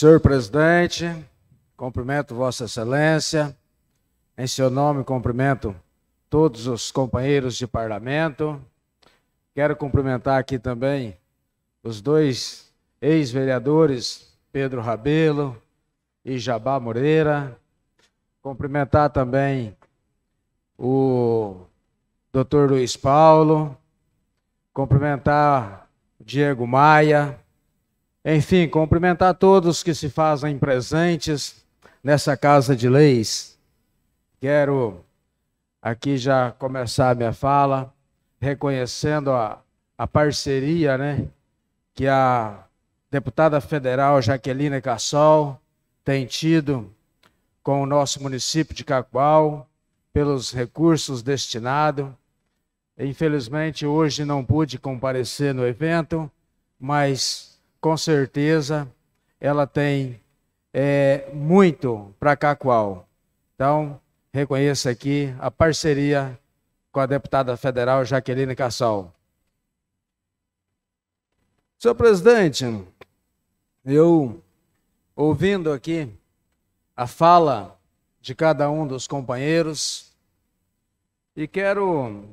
Senhor presidente, cumprimento Vossa Excelência. Em seu nome, cumprimento todos os companheiros de parlamento. Quero cumprimentar aqui também os dois ex-vereadores, Pedro Rabelo e Jabá Moreira. Cumprimentar também o doutor Luiz Paulo. Cumprimentar Diego Maia, enfim, cumprimentar todos que se fazem presentes nessa casa de leis. Quero aqui já começar a minha fala reconhecendo a, a parceria né, que a deputada federal Jaqueline Cassol tem tido com o nosso município de Cacoal, pelos recursos destinados. Infelizmente, hoje não pude comparecer no evento, mas com certeza ela tem é, muito para Cacual Então, reconheça aqui a parceria com a deputada federal Jaqueline Cassol. Senhor presidente, eu ouvindo aqui a fala de cada um dos companheiros e quero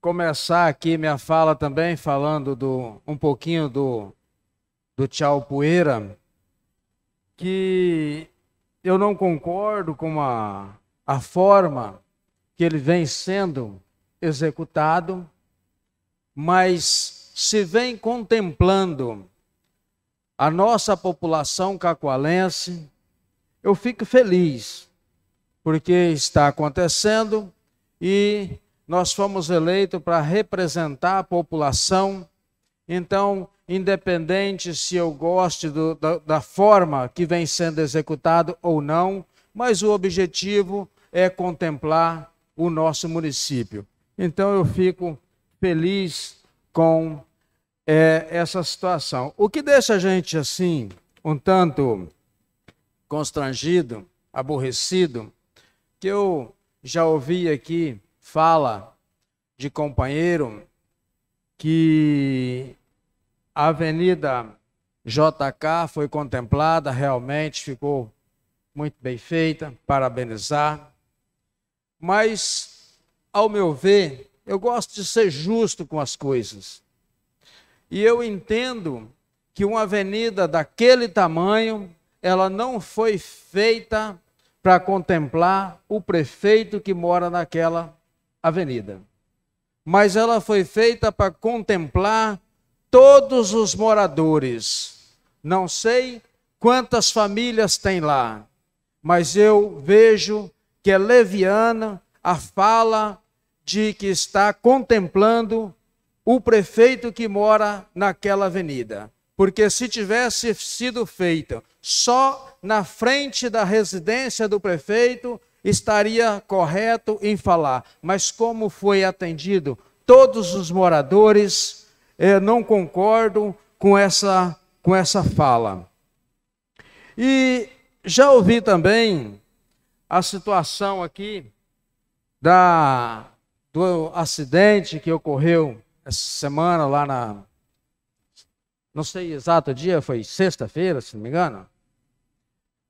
começar aqui minha fala também falando do um pouquinho do do Tchau Poeira, que eu não concordo com a, a forma que ele vem sendo executado, mas se vem contemplando a nossa população cacoalense, eu fico feliz, porque está acontecendo e nós fomos eleitos para representar a população. Então, independente se eu goste do, da, da forma que vem sendo executado ou não, mas o objetivo é contemplar o nosso município. Então eu fico feliz com é, essa situação. O que deixa a gente assim um tanto constrangido, aborrecido, que eu já ouvi aqui fala de companheiro que a Avenida JK foi contemplada, realmente ficou muito bem feita, parabenizar. Mas, ao meu ver, eu gosto de ser justo com as coisas. E eu entendo que uma avenida daquele tamanho, ela não foi feita para contemplar o prefeito que mora naquela avenida. Mas ela foi feita para contemplar todos os moradores. Não sei quantas famílias tem lá, mas eu vejo que é leviana a fala de que está contemplando o prefeito que mora naquela avenida. Porque se tivesse sido feita só na frente da residência do prefeito, estaria correto em falar. Mas como foi atendido todos os moradores, é, não concordam com essa, com essa fala. E já ouvi também a situação aqui da, do acidente que ocorreu essa semana lá na. Não sei exato dia, foi sexta-feira, se não me engano.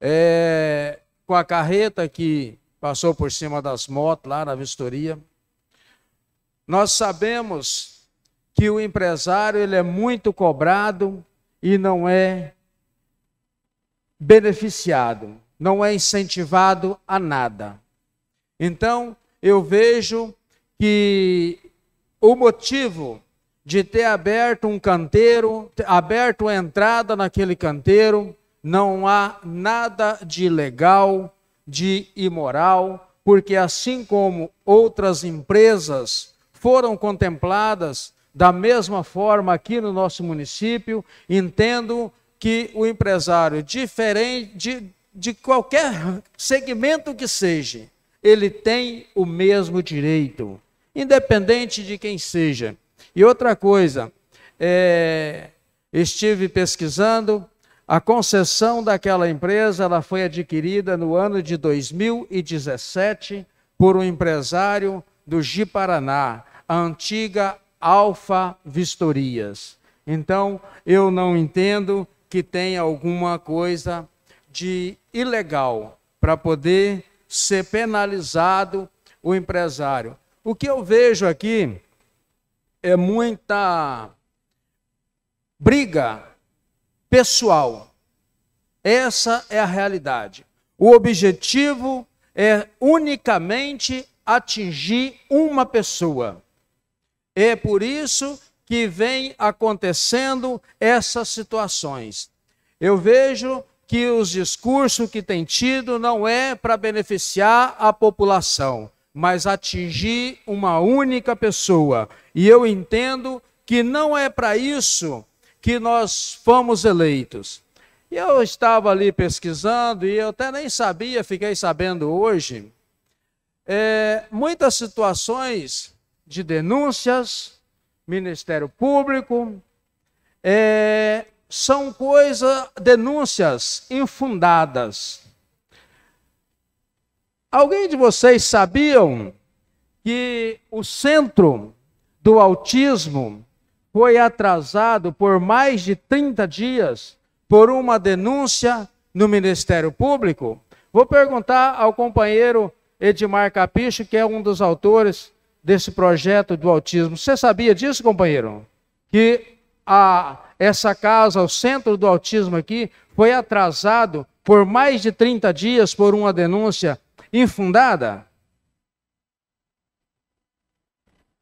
É, com a carreta que passou por cima das motos lá na vistoria. Nós sabemos que o empresário ele é muito cobrado e não é beneficiado, não é incentivado a nada. Então, eu vejo que o motivo de ter aberto um canteiro, aberto a entrada naquele canteiro, não há nada de ilegal, de imoral, porque assim como outras empresas foram contempladas da mesma forma aqui no nosso município, entendo que o empresário, diferente de, de qualquer segmento que seja, ele tem o mesmo direito, independente de quem seja. E outra coisa, é, estive pesquisando, a concessão daquela empresa ela foi adquirida no ano de 2017 por um empresário do Ji Paraná, a antiga Alfa Vistorias. Então, eu não entendo que tem alguma coisa de ilegal para poder ser penalizado o empresário. O que eu vejo aqui é muita briga pessoal. Essa é a realidade. O objetivo é unicamente atingir uma pessoa. É por isso que vem acontecendo essas situações. Eu vejo que os discursos que tem tido não é para beneficiar a população, mas atingir uma única pessoa. E eu entendo que não é para isso que nós fomos eleitos. eu estava ali pesquisando e eu até nem sabia, fiquei sabendo hoje. É, muitas situações de denúncias, Ministério Público, é, são coisas, denúncias infundadas. Alguém de vocês sabiam que o centro do autismo foi atrasado por mais de 30 dias por uma denúncia no Ministério Público? Vou perguntar ao companheiro Edmar Capicho, que é um dos autores desse projeto do autismo. Você sabia disso, companheiro? Que a, essa casa, o centro do autismo aqui, foi atrasado por mais de 30 dias por uma denúncia infundada?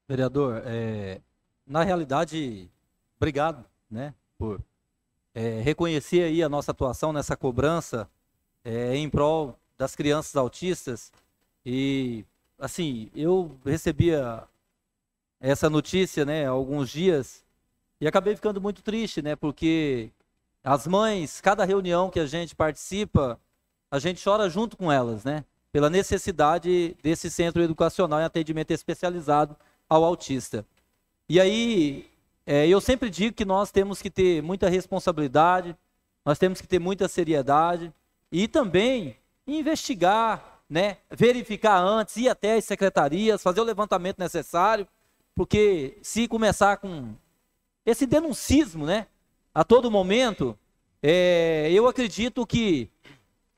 Vereador, é, na realidade, obrigado né, por é, reconhecer aí a nossa atuação nessa cobrança é, em prol das crianças autistas e assim, eu recebia essa notícia, né, há alguns dias e acabei ficando muito triste, né, porque as mães, cada reunião que a gente participa, a gente chora junto com elas, né, pela necessidade desse centro educacional em atendimento especializado ao autista. E aí, é, eu sempre digo que nós temos que ter muita responsabilidade, nós temos que ter muita seriedade e também investigar né, verificar antes, ir até as secretarias, fazer o levantamento necessário, porque se começar com esse denuncismo, né, a todo momento, é, eu acredito que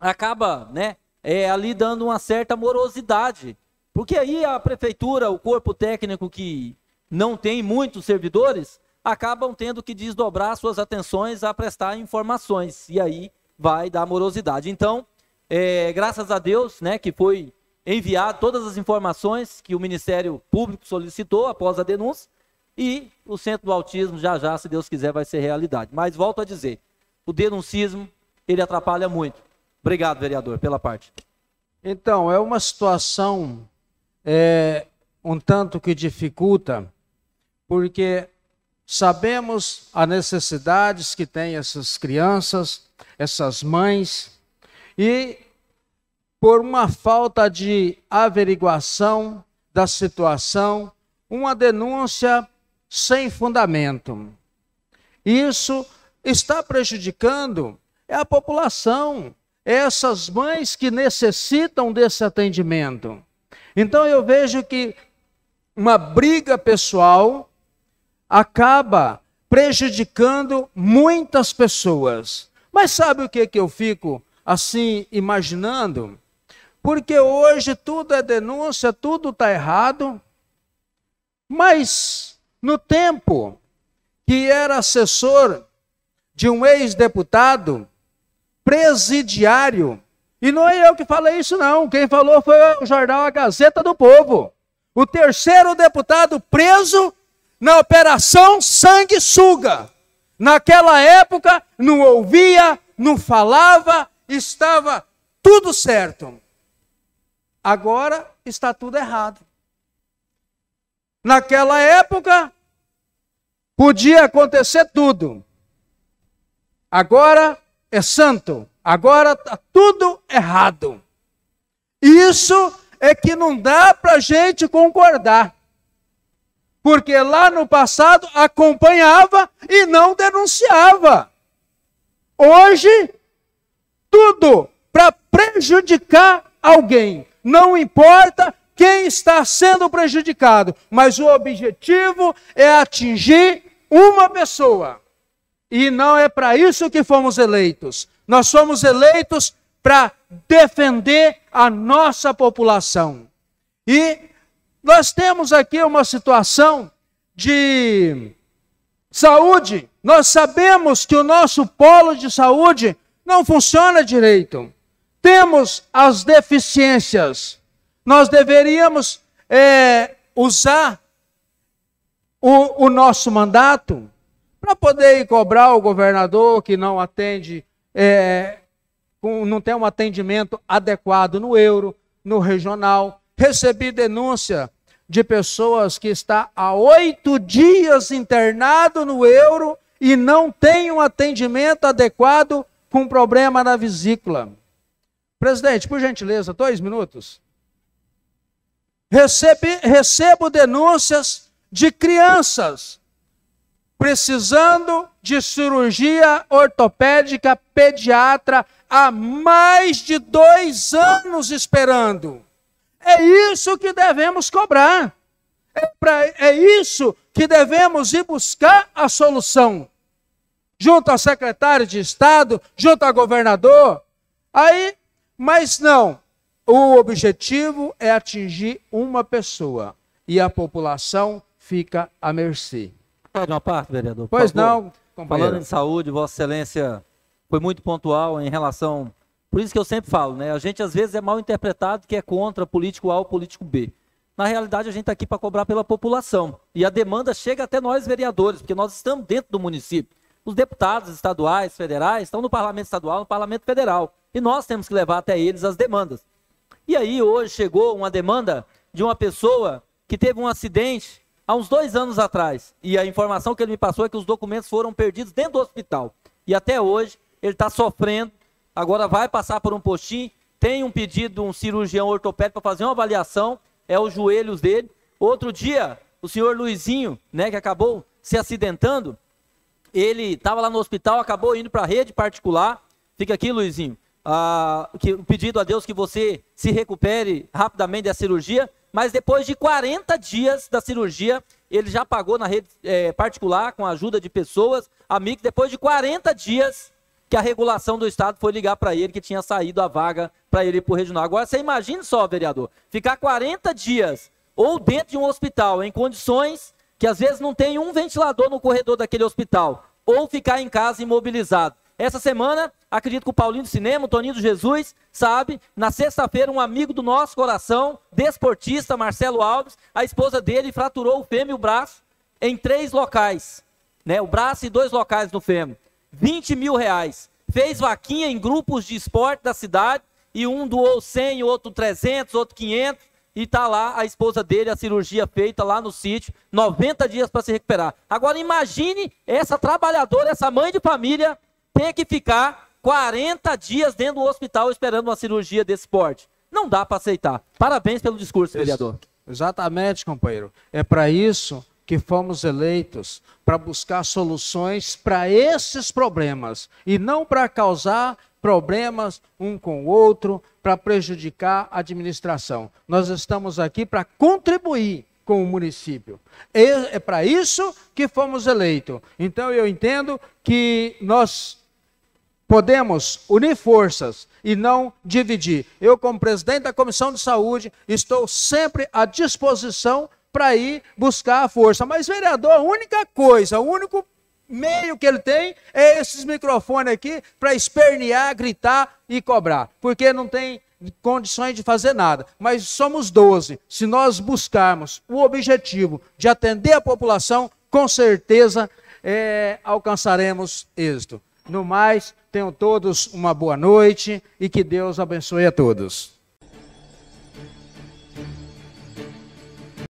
acaba, né, é, ali dando uma certa morosidade, porque aí a prefeitura, o corpo técnico que não tem muitos servidores, acabam tendo que desdobrar suas atenções a prestar informações, e aí vai dar morosidade. Então, é, graças a Deus, né, que foi enviado todas as informações que o Ministério Público solicitou após a denúncia e o Centro do Autismo já já, se Deus quiser, vai ser realidade. Mas volto a dizer, o denuncismo, ele atrapalha muito. Obrigado, vereador, pela parte. Então, é uma situação é, um tanto que dificulta, porque sabemos as necessidades que têm essas crianças, essas mães, e por uma falta de averiguação da situação, uma denúncia sem fundamento. Isso está prejudicando a população, essas mães que necessitam desse atendimento. Então eu vejo que uma briga pessoal acaba prejudicando muitas pessoas. Mas sabe o que, que eu fico assim imaginando, porque hoje tudo é denúncia, tudo está errado, mas no tempo que era assessor de um ex-deputado presidiário, e não é eu que falei isso, não. Quem falou foi o jornal A Gazeta do Povo. O terceiro deputado preso na Operação Sanguessuga. Naquela época, não ouvia, não falava, estava tudo certo. Agora está tudo errado. Naquela época, podia acontecer tudo. Agora é santo. Agora está tudo errado. Isso é que não dá para a gente concordar. Porque lá no passado acompanhava e não denunciava. Hoje tudo para prejudicar alguém. Não importa quem está sendo prejudicado, mas o objetivo é atingir uma pessoa. E não é para isso que fomos eleitos. Nós fomos eleitos para defender a nossa população. E nós temos aqui uma situação de saúde. Nós sabemos que o nosso polo de saúde não funciona direito. Temos as deficiências. Nós deveríamos é, usar o, o, nosso mandato para poder cobrar o governador que não atende, é, não tem um atendimento adequado no euro, no regional. Recebi denúncia de pessoas que está há oito dias internado no euro e não tem um atendimento adequado com problema na vesícula. Presidente, por gentileza, dois minutos. recebo denúncias de crianças precisando de cirurgia ortopédica pediatra há mais de dois anos esperando. É isso que devemos cobrar. É, pra, é isso que devemos ir buscar a solução junto ao secretário de Estado, junto ao governador. Aí, mas não. O objetivo é atingir uma pessoa e a população fica à mercê. Pode uma parte, vereador? Pois não, companheiro. Falando em saúde, Vossa Excelência foi muito pontual em relação. Por isso que eu sempre falo, né? A gente às vezes é mal interpretado que é contra político A ou político B. Na realidade, a gente está aqui para cobrar pela população. E a demanda chega até nós, vereadores, porque nós estamos dentro do município. Os deputados estaduais, federais, estão no parlamento estadual, no parlamento federal. E nós temos que levar até eles as demandas. E aí, hoje chegou uma demanda de uma pessoa que teve um acidente há uns dois anos atrás. E a informação que ele me passou é que os documentos foram perdidos dentro do hospital. E até hoje ele está sofrendo. Agora vai passar por um postinho. Tem um pedido de um cirurgião ortopédico para fazer uma avaliação. É os joelhos dele. Outro dia, o senhor Luizinho, né, que acabou se acidentando, ele estava lá no hospital, acabou indo para a rede particular. Fica aqui, Luizinho. Ah, que, pedido a Deus que você se recupere rapidamente da cirurgia, mas depois de 40 dias da cirurgia, ele já pagou na rede é, particular, com a ajuda de pessoas, amigos, depois de 40 dias que a regulação do Estado foi ligar para ele que tinha saído a vaga para ele ir para o regional. Agora, você imagina só, vereador, ficar 40 dias ou dentro de um hospital em condições que às vezes não tem um ventilador no corredor daquele hospital, ou ficar em casa imobilizado. Essa semana, acredito que o Paulinho do Cinema, o Toninho do Jesus, sabe, na sexta-feira, um amigo do nosso coração, desportista, Marcelo Alves, a esposa dele fraturou o fêmur e o braço em três locais. Né? O braço e dois locais no fêmur. 20 mil reais. Fez vaquinha em grupos de esporte da cidade, e um doou 100, outro 300, outro 500 e tá lá a esposa dele, a cirurgia feita lá no sítio, 90 dias para se recuperar. Agora imagine essa trabalhadora, essa mãe de família, ter que ficar 40 dias dentro do hospital esperando uma cirurgia desse porte. Não dá para aceitar. Parabéns pelo discurso, vereador. Exatamente, companheiro. É para isso que fomos eleitos para buscar soluções para esses problemas e não para causar problemas um com o outro, para prejudicar a administração. Nós estamos aqui para contribuir com o município. É para isso que fomos eleitos. Então eu entendo que nós podemos unir forças e não dividir. Eu, como presidente da Comissão de Saúde, estou sempre à disposição para ir buscar a força. Mas, vereador, a única coisa, o único meio que ele tem é esses microfones aqui para espernear, gritar e cobrar, porque não tem condições de fazer nada. Mas somos 12. Se nós buscarmos o objetivo de atender a população, com certeza é, alcançaremos êxito. No mais, tenham todos uma boa noite e que Deus abençoe a todos.